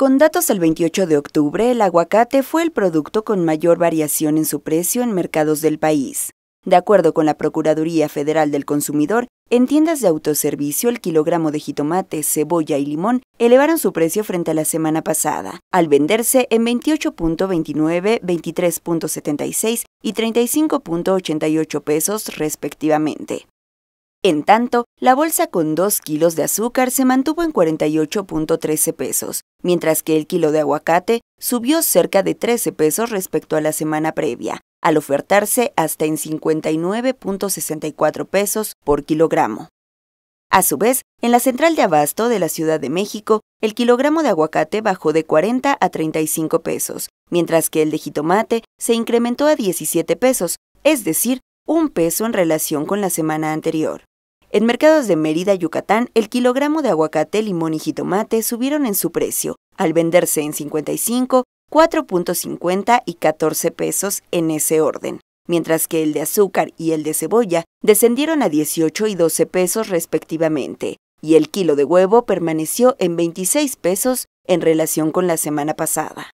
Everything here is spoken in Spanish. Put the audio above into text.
Con datos del 28 de octubre, el aguacate fue el producto con mayor variación en su precio en mercados del país. De acuerdo con la Procuraduría Federal del Consumidor, en tiendas de autoservicio el kilogramo de jitomate, cebolla y limón elevaron su precio frente a la semana pasada, al venderse en 28.29, 23.76 y 35.88 pesos respectivamente. En tanto, la bolsa con 2 kilos de azúcar se mantuvo en 48.13 pesos, mientras que el kilo de aguacate subió cerca de 13 pesos respecto a la semana previa, al ofertarse hasta en 59.64 pesos por kilogramo. A su vez, en la central de abasto de la Ciudad de México, el kilogramo de aguacate bajó de 40 a 35 pesos, mientras que el de jitomate se incrementó a 17 pesos, es decir, un peso en relación con la semana anterior. En mercados de Mérida, Yucatán, el kilogramo de aguacate, limón y jitomate subieron en su precio, al venderse en 55, 4.50 y 14 pesos en ese orden, mientras que el de azúcar y el de cebolla descendieron a 18 y 12 pesos respectivamente, y el kilo de huevo permaneció en 26 pesos en relación con la semana pasada.